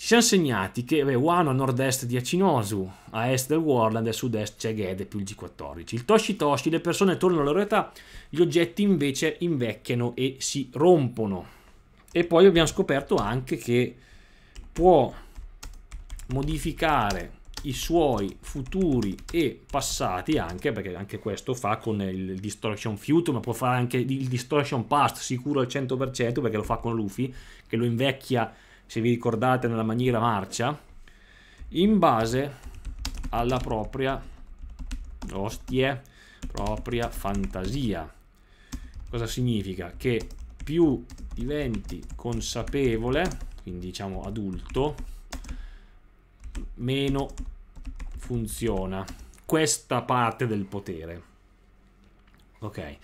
Ci siamo segnati che Rewano a nord-est di Acinosu, a est del Warland e a sud-est c'è Gede più il G14. Il Toshitoshi, le persone tornano alla loro età, gli oggetti invece invecchiano e si rompono. E poi abbiamo scoperto anche che può modificare i suoi futuri e passati anche, perché anche questo fa con il distortion future, ma può fare anche il distortion past sicuro al 100% perché lo fa con Luffy, che lo invecchia se vi ricordate nella maniera marcia, in base alla propria, ostie, propria fantasia. Cosa significa? Che più diventi consapevole, quindi diciamo adulto, meno funziona questa parte del potere. Ok.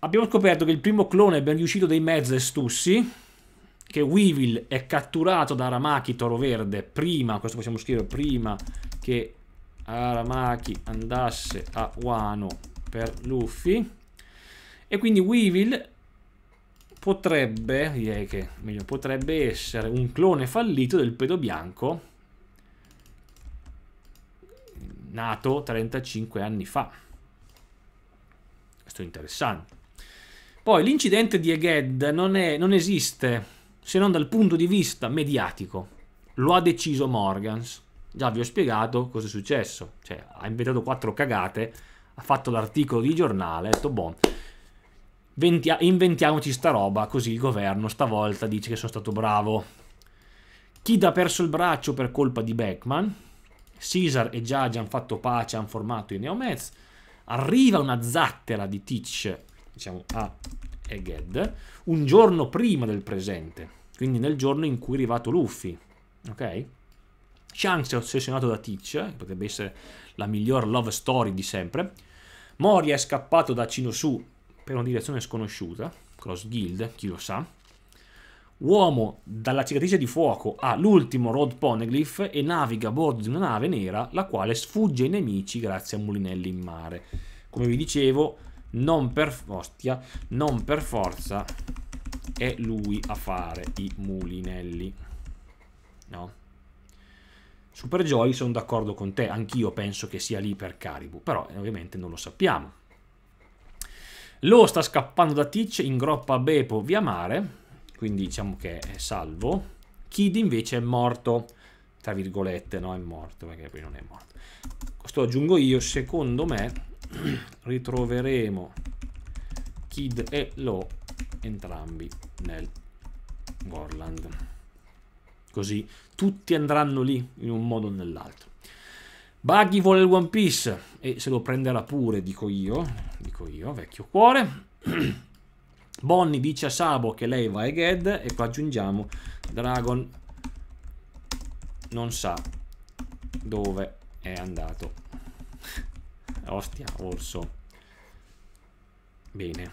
Abbiamo scoperto che il primo clone è ben riuscito dei mezzi e Stussi che Weevil è catturato da Aramaki Toro Verde prima, questo possiamo scrivere prima che Aramaki andasse a Wano per Luffy e quindi Weevil potrebbe, direi che meglio, potrebbe essere un clone fallito del pedo bianco nato 35 anni fa. Questo è interessante. Poi l'incidente di Eged non, è, non esiste se non dal punto di vista mediatico. Lo ha deciso Morgans. Già vi ho spiegato cosa è successo. Cioè, ha inventato quattro cagate, ha fatto l'articolo di giornale, ha detto, boh, inventiamoci sta roba, così il governo stavolta dice che sono stato bravo. Kid ha perso il braccio per colpa di Beckman. Caesar e Judge hanno fatto pace, hanno formato i Neomets. Arriva una zattera di Teach, diciamo, a Eged, un giorno prima del presente, quindi nel giorno in cui è arrivato Luffy, ok? Shanks è ossessionato da Teach, potrebbe essere la miglior love story di sempre. Moria è scappato da Chinosu per una direzione sconosciuta, Cross Guild, chi lo sa. Uomo dalla cicatrice di fuoco ha l'ultimo Road Poneglyph e naviga a bordo di una nave nera la quale sfugge ai nemici grazie a mulinelli in mare. Come vi dicevo, non per, ostia, non per forza è lui a fare i mulinelli. No? Super Joy, sono d'accordo con te, anch'io penso che sia lì per Caribou, però eh, ovviamente non lo sappiamo. Lo sta scappando da Teach, a Beppo via mare, quindi diciamo che è salvo. Kid invece è morto, tra virgolette, no? È morto, perché poi non è morto. Questo aggiungo io, secondo me ritroveremo Kid e Lo entrambi nel Warland. Così tutti andranno lì in un modo o nell'altro. Buggy vuole il One Piece e se lo prenderà pure, dico io, dico io, vecchio cuore. Bonnie dice a Sabo che lei va a Ged e qua aggiungiamo Dragon non sa dove è andato Ostia, orso. Bene.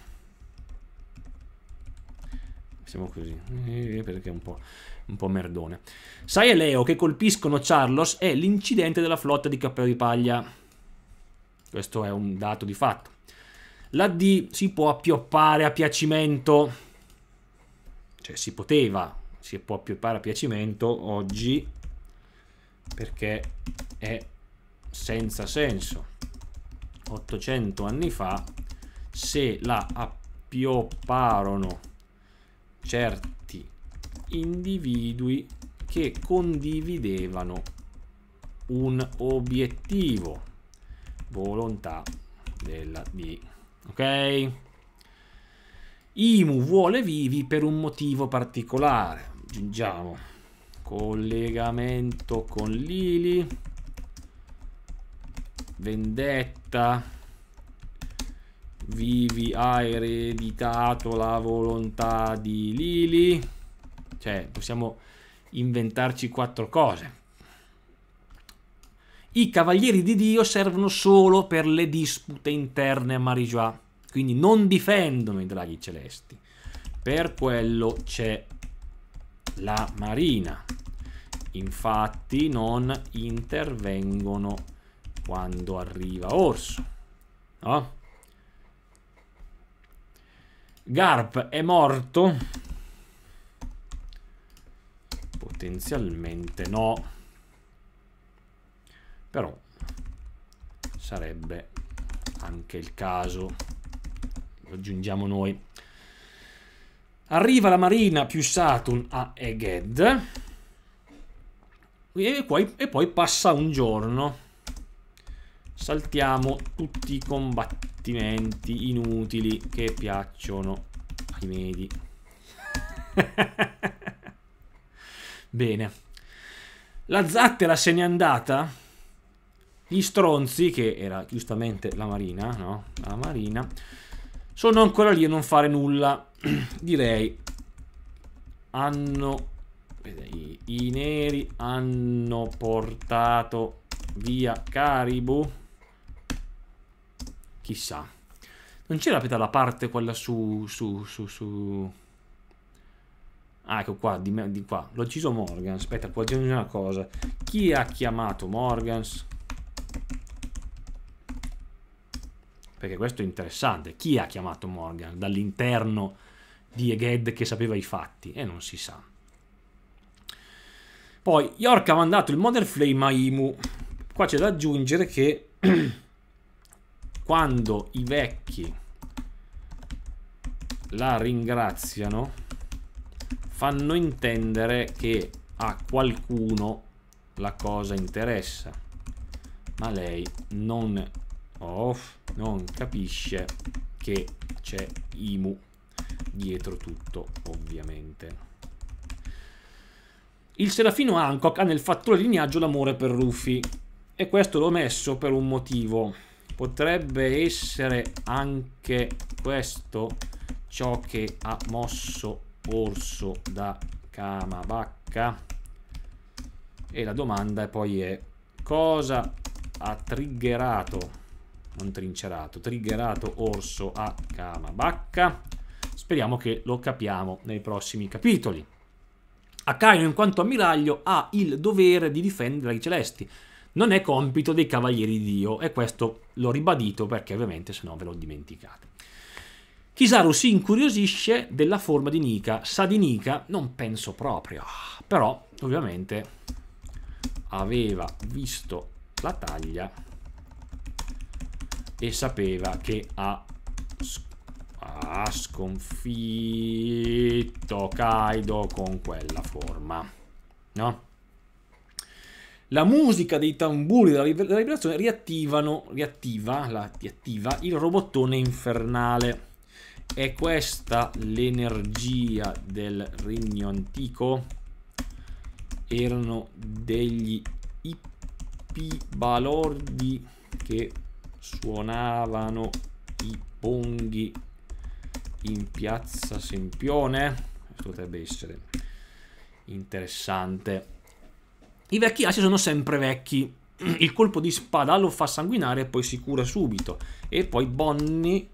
Siamo così. Eh, perché è un po', un po' merdone. Sai e Leo che colpiscono Charlos è l'incidente della flotta di cappello di paglia. Questo è un dato di fatto. La D si può appioppare a piacimento. Cioè si poteva, si può appioppare a piacimento oggi perché è senza senso. 800 anni fa se la appiopparono certi individui che condividevano un obiettivo volontà della D ok Imu vuole vivi per un motivo particolare aggiungiamo collegamento con Lili vendetta Vivi ha ereditato la volontà di Lili cioè possiamo inventarci quattro cose i cavalieri di Dio servono solo per le dispute interne a Marijuà quindi non difendono i draghi celesti per quello c'è la marina infatti non intervengono quando arriva Orso. No? Garp è morto. Potenzialmente no. Però sarebbe anche il caso. Lo aggiungiamo noi. Arriva la Marina più Saturn a Eged. E poi, e poi passa un giorno saltiamo tutti i combattimenti inutili che piacciono ai medi. Bene. La zattera se n'è andata. Gli stronzi, che era giustamente la marina, no? La marina. Sono ancora lì a non fare nulla. Direi. Hanno... I neri hanno portato via Caribou Chissà. Non c'era la parte quella su... su... su... su... Ah, ecco qua, di, di qua. L'ho ucciso Morgan. Aspetta, qua aggiungere una cosa. Chi ha chiamato Morgans? Perché questo è interessante. Chi ha chiamato Morgan dall'interno di Eged che sapeva i fatti? E non si sa. Poi, York ha mandato il Modern Flame a Imu. Qua c'è da aggiungere che... quando i vecchi la ringraziano fanno intendere che a qualcuno la cosa interessa ma lei non, oh, non capisce che c'è Imu dietro tutto ovviamente il serafino Hancock ha nel fattore lignaggio l'amore per Ruffy e questo l'ho messo per un motivo potrebbe essere anche questo ciò che ha mosso orso da camabacca e la domanda poi è cosa ha triggerato non trincerato triggerato orso a camabacca speriamo che lo capiamo nei prossimi capitoli Acaino in quanto ammiraglio ha il dovere di difendere i celesti non è compito dei cavalieri di Dio e questo l'ho ribadito perché ovviamente se no ve lo dimenticate. Kisaru si incuriosisce della forma di Nika, sa di Nika non penso proprio, però ovviamente aveva visto la taglia e sapeva che ha, ha sconfitto Kaido con quella forma, no? La musica dei tamburi della liberazione riattiva la, riattiva il robottone infernale. È questa l'energia del regno antico? Erano degli ippi balordi che suonavano i ponghi in piazza Sempione. Questo potrebbe essere interessante. I vecchi assi sono sempre vecchi. Il colpo di spada lo fa sanguinare e poi si cura subito. E poi Bonnie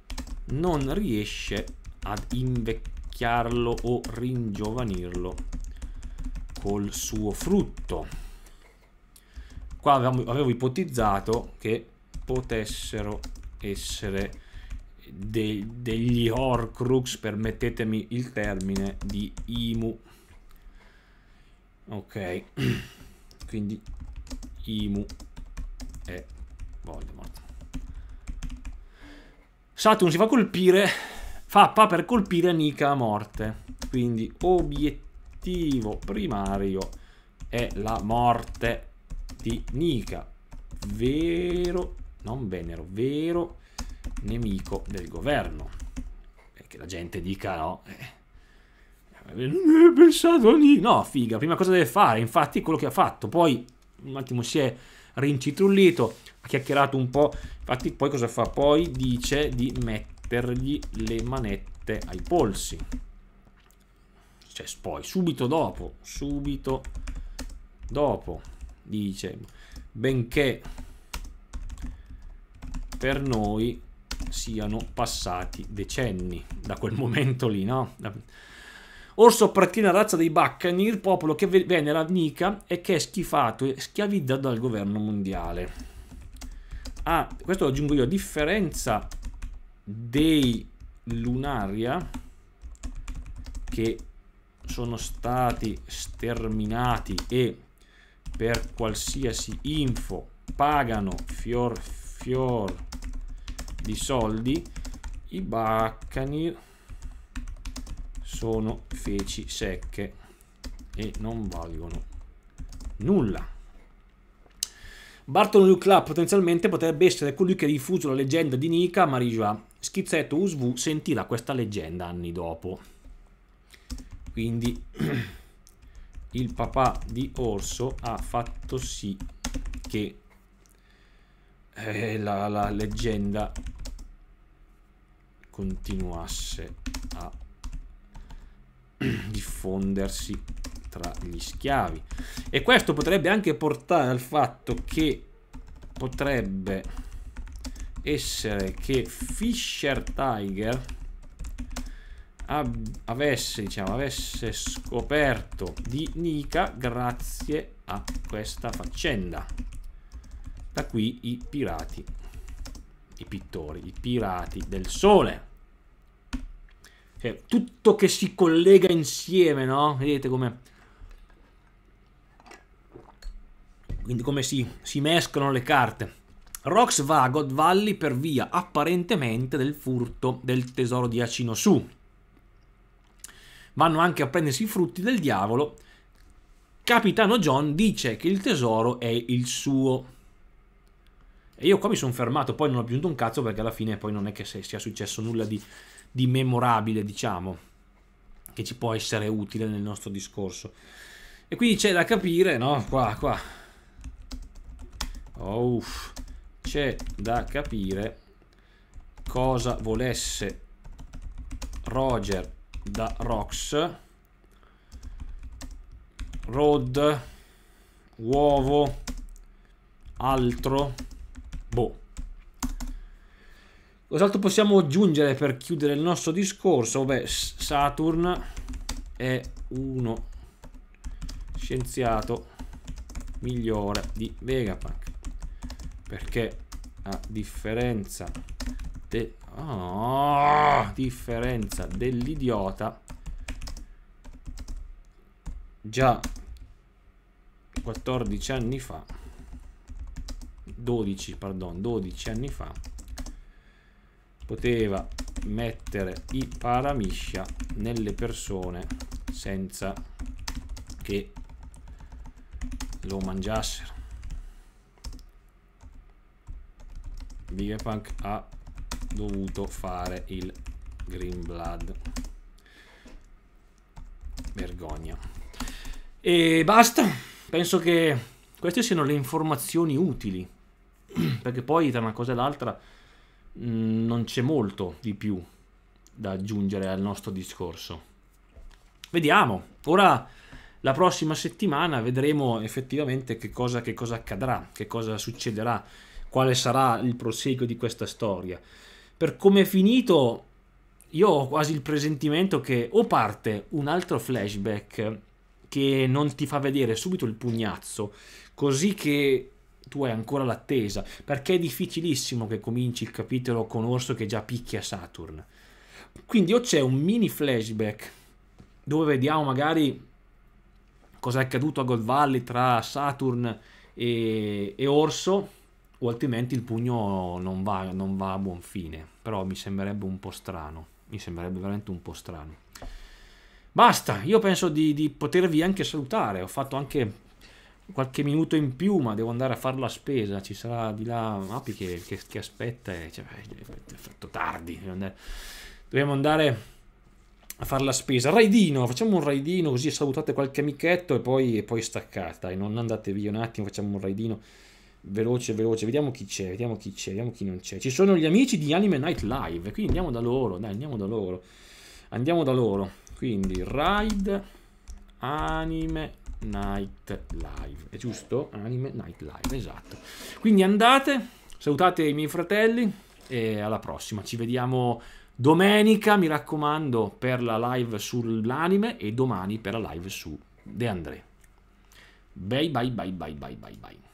non riesce ad invecchiarlo o ringiovanirlo col suo frutto. Qua avevo, avevo ipotizzato che potessero essere de, degli Horcrux, permettetemi il termine, di Imu. Ok. quindi Imu e Voldemort. Saturn si fa colpire, fappa per colpire Nika a morte, quindi obiettivo primario è la morte di Nika, vero, non venero, vero nemico del governo. Che la gente dica no, eh eh, non ho pensato a niente. No, figa, prima cosa deve fare, infatti, quello che ha fatto. Poi un attimo si è rincitrullito, ha chiacchierato un po'. Infatti, poi cosa fa? Poi dice di mettergli le manette ai polsi. Cioè, poi, subito dopo, subito dopo, dice, benché per noi siano passati decenni da quel momento lì, no? Orso appartiene alla razza dei Baccanir, popolo che venera Nica e che è schifato e schiavizzato dal governo mondiale. Ah, questo lo aggiungo io, a differenza dei Lunaria che sono stati sterminati e per qualsiasi info pagano fior fior di soldi i Baccanir sono feci secche e non valgono nulla. Bartholomew Club potenzialmente potrebbe essere colui che ha diffuso la leggenda di Nika a Marijuá. Schizzetto Usv sentirà questa leggenda anni dopo. Quindi il papà di Orso ha fatto sì che eh, la, la leggenda continuasse a diffondersi tra gli schiavi. E questo potrebbe anche portare al fatto che potrebbe essere che Fisher Tiger avesse, diciamo, avesse scoperto di Nika grazie a questa faccenda. Da qui i pirati, i pittori, i pirati del sole. Cioè, tutto che si collega insieme, no? Vedete come... Quindi come si, si mescolano le carte. Rox va a God Valley per via, apparentemente, del furto del tesoro di Acinosu. Vanno anche a prendersi i frutti del diavolo. Capitano John dice che il tesoro è il suo. E io qua mi sono fermato, poi non ho aggiunto un cazzo perché alla fine poi non è che sia successo nulla di, di memorabile, diciamo, che ci può essere utile nel nostro discorso. E quindi c'è da capire, no? Qua, qua. Oh, c'è da capire cosa volesse Roger da Rox. Rod, uovo, altro, boh. Cos'altro possiamo aggiungere per chiudere il nostro discorso? Beh, Saturn è uno scienziato migliore di Vegapunk perché a differenza, de oh, differenza dell'idiota già 14 anni fa 12 pardon 12 anni fa poteva mettere i paramiscia nelle persone senza che lo mangiassero. Vegapunk ha dovuto fare il Green Blood. Vergogna. E basta. Penso che queste siano le informazioni utili. Perché poi tra una cosa e l'altra Mm, non c'è molto di più da aggiungere al nostro discorso. Vediamo, ora la prossima settimana vedremo effettivamente che cosa, che cosa accadrà, che cosa succederà, quale sarà il proseguo di questa storia. Per come è finito, io ho quasi il presentimento che o parte un altro flashback che non ti fa vedere subito il pugnazzo, così che tu hai ancora l'attesa, perché è difficilissimo che cominci il capitolo con Orso che già picchia Saturn. Quindi o c'è un mini flashback dove vediamo magari cosa è accaduto a Gold Valley tra Saturn e, e Orso, o altrimenti il pugno non va, non va a buon fine. Però mi sembrerebbe un po' strano, mi sembrerebbe veramente un po' strano. Basta, io penso di, di potervi anche salutare, ho fatto anche qualche minuto in più, ma devo andare a fare la spesa, ci sarà di là Mapi che, che, che aspetta, e, cioè, è fatto tardi, dobbiamo andare a fare la spesa. Raidino, facciamo un raidino così salutate qualche amichetto e poi, e poi staccata, e non andate via un attimo, facciamo un raidino veloce, veloce, vediamo chi c'è, vediamo chi c'è, vediamo chi non c'è. Ci sono gli amici di Anime Night Live, quindi andiamo da loro, dai, andiamo da loro. Andiamo da loro. Quindi raid anime Night Live, è giusto? Anime Night Live, esatto. Quindi andate, salutate i miei fratelli e alla prossima. Ci vediamo domenica, mi raccomando, per la live sull'anime e domani per la live su De André. Bye bye bye bye bye bye bye.